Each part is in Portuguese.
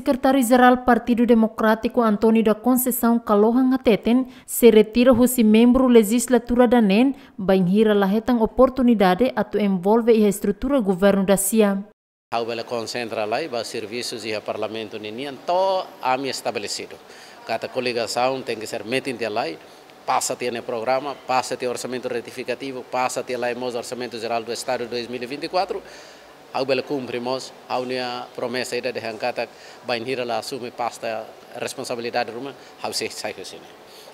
secretário-geral Partido Democrático Antônio da Conceição Kalohan Ateten se retira husi membro legislatura da NEN banhira lahetan oportunidade atu envolve a estrutura governo da SIA. Hau bela concentra lá e ba serviços e parlamento ninian to ami estabelecido. Cada coligação tem que ser metida lá passa a ter programa, passa a orçamento retificativo, passa a ter lá orçamento geral do Estado 2024 au bela cumprimos, au nea promesa ida de hankata, bain hira la asume pasta responsabilidad ruma, au se sai husine.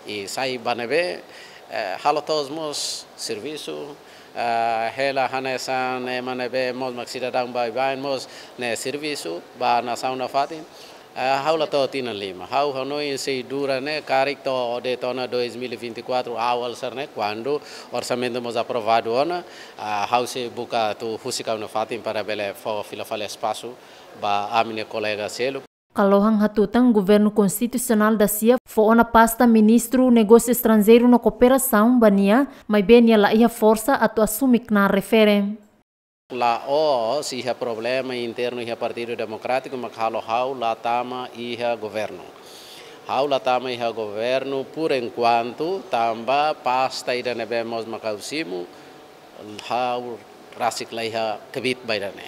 E sai banebe, eh, halotos mos servisu, eh, hela hanesan, emanebe eh, mos maxida down bai bain mos ne servisu, ba nasa una fatin, Ah, hau la to tina lima hau hanoi se dura né carik to de tona 2024 awal sar né quando orçamento mos aprovado ona ah, hau se buka tu husika no fatim para bele fo filafale espaço ba amine colega selo Kalohang hatutang governo constitucional da CIA foi na pasta ministro negócio estrangeiro na cooperação bania, mas bem ela ia força a tu assumir na referem. La o si ha problema interno iha Partido Demokratiko ma kalo hau la tama iha governo. Hau la tama iha governo pur enquanto tamba pasta ida nebemos ma kausimu hau rasik la iha kebit baidane.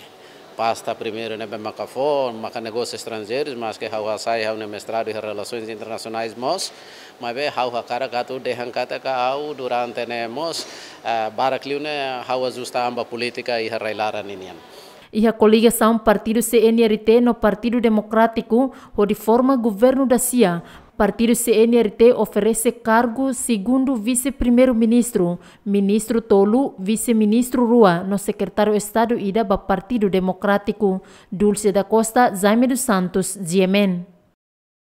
pasta primeiro né bem macafon maca negócios estrangeiros mas que o sai hau mestrado em relações internacionais mos mas bem hau cara gato de hankata ka hau durante né mos ah, barakliu né hau ajusta amba política e relara ninian e a coligação partido CNRT no Partido Democrático, de forma governo da CIA, Partido CNRT oferece cargo segundo vice-primeiro-ministro, ministro Tolu, vice-ministro Rua, no secretário Estado Ida Partido Democrático, Dulce da Costa, Jaime dos Santos, Diemen.